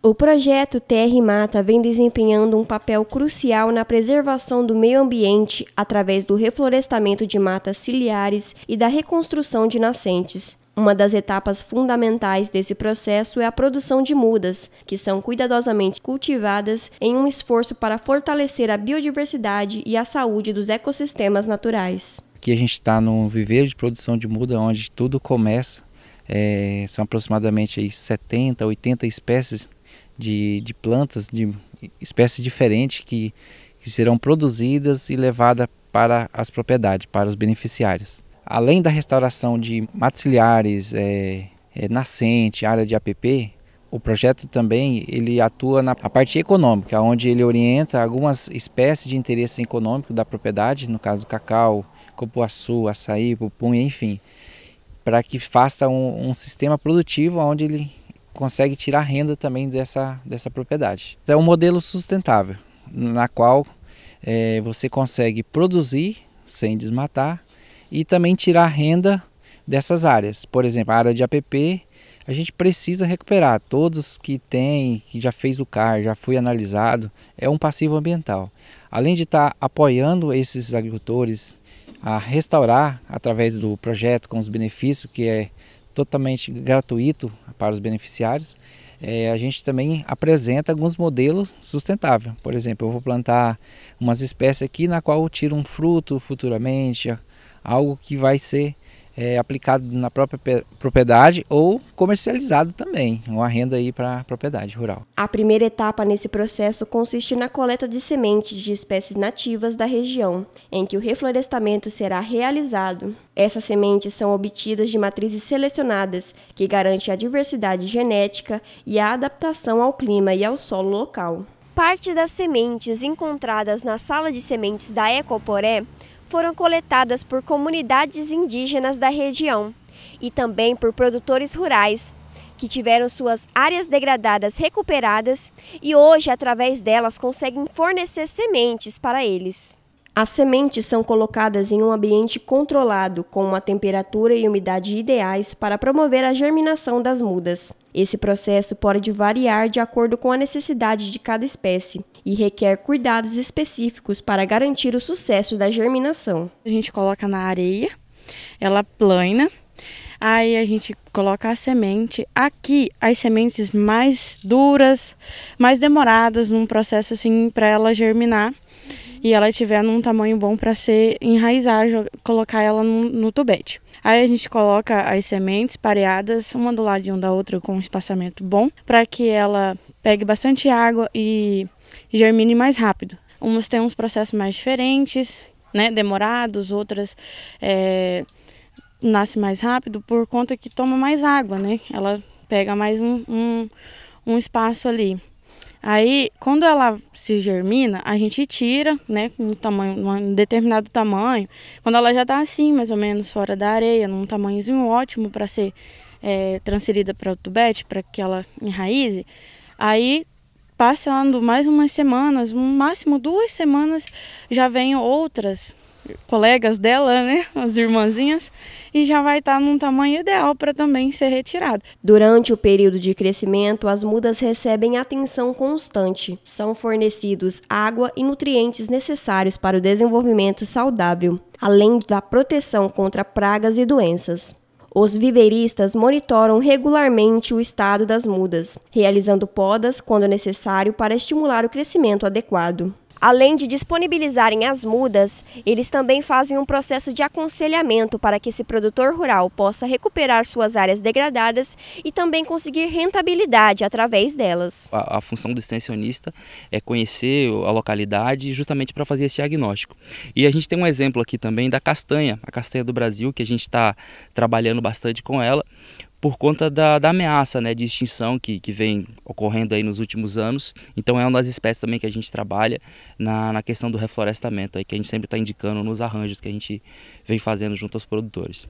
O projeto Terra e Mata vem desempenhando um papel crucial na preservação do meio ambiente através do reflorestamento de matas ciliares e da reconstrução de nascentes. Uma das etapas fundamentais desse processo é a produção de mudas, que são cuidadosamente cultivadas em um esforço para fortalecer a biodiversidade e a saúde dos ecossistemas naturais. Aqui a gente está num viveiro de produção de muda onde tudo começa. É, são aproximadamente 70, 80 espécies de, de plantas de espécies diferentes que, que serão produzidas e levadas para as propriedades, para os beneficiários. Além da restauração de maxilares, é, é, nascente, área de APP, o projeto também ele atua na parte econômica, onde ele orienta algumas espécies de interesse econômico da propriedade, no caso do cacau, copuaçu, açaí, pupunha, enfim, para que faça um, um sistema produtivo onde ele consegue tirar renda também dessa, dessa propriedade. É um modelo sustentável, na qual é, você consegue produzir sem desmatar e também tirar renda dessas áreas. Por exemplo, a área de APP, a gente precisa recuperar. Todos que têm, que já fez o CAR, já foi analisado, é um passivo ambiental. Além de estar tá apoiando esses agricultores a restaurar através do projeto com os benefícios que é totalmente gratuito para os beneficiários, é, a gente também apresenta alguns modelos sustentáveis. Por exemplo, eu vou plantar umas espécies aqui na qual eu tiro um fruto futuramente, algo que vai ser é, aplicado na própria propriedade ou comercializado também, uma renda aí para a propriedade rural. A primeira etapa nesse processo consiste na coleta de sementes de espécies nativas da região, em que o reflorestamento será realizado. Essas sementes são obtidas de matrizes selecionadas, que garante a diversidade genética e a adaptação ao clima e ao solo local. Parte das sementes encontradas na sala de sementes da Ecoporé foram coletadas por comunidades indígenas da região e também por produtores rurais, que tiveram suas áreas degradadas recuperadas e hoje, através delas, conseguem fornecer sementes para eles. As sementes são colocadas em um ambiente controlado, com uma temperatura e umidade ideais para promover a germinação das mudas. Esse processo pode variar de acordo com a necessidade de cada espécie e requer cuidados específicos para garantir o sucesso da germinação. A gente coloca na areia, ela plana, aí a gente coloca a semente. Aqui, as sementes mais duras, mais demoradas num processo assim para ela germinar e ela tiver num tamanho bom para ser enraizar, colocar ela no, no, tubete. Aí a gente coloca as sementes pareadas, uma do lado uma da outra com um espaçamento bom, para que ela pegue bastante água e germine mais rápido. Umas têm uns processos mais diferentes, né, demorados, outras é, nasce mais rápido por conta que toma mais água, né? Ela pega mais um, um, um espaço ali. Aí, quando ela se germina, a gente tira, né, um tamanho, um determinado tamanho. Quando ela já está assim, mais ou menos fora da areia, num tamanhozinho ótimo para ser é, transferida para o tubete, para que ela enraize. Aí, passando mais umas semanas, no máximo duas semanas, já vem outras colegas dela, né, as irmãzinhas, e já vai estar tá num tamanho ideal para também ser retirado. Durante o período de crescimento, as mudas recebem atenção constante. São fornecidos água e nutrientes necessários para o desenvolvimento saudável, além da proteção contra pragas e doenças. Os viveiristas monitoram regularmente o estado das mudas, realizando podas quando necessário para estimular o crescimento adequado. Além de disponibilizarem as mudas, eles também fazem um processo de aconselhamento para que esse produtor rural possa recuperar suas áreas degradadas e também conseguir rentabilidade através delas. A, a função do extensionista é conhecer a localidade justamente para fazer esse diagnóstico. E a gente tem um exemplo aqui também da castanha, a castanha do Brasil, que a gente está trabalhando bastante com ela, por conta da, da ameaça né, de extinção que, que vem ocorrendo aí nos últimos anos. Então é uma das espécies também que a gente trabalha na, na questão do reflorestamento, aí, que a gente sempre está indicando nos arranjos que a gente vem fazendo junto aos produtores.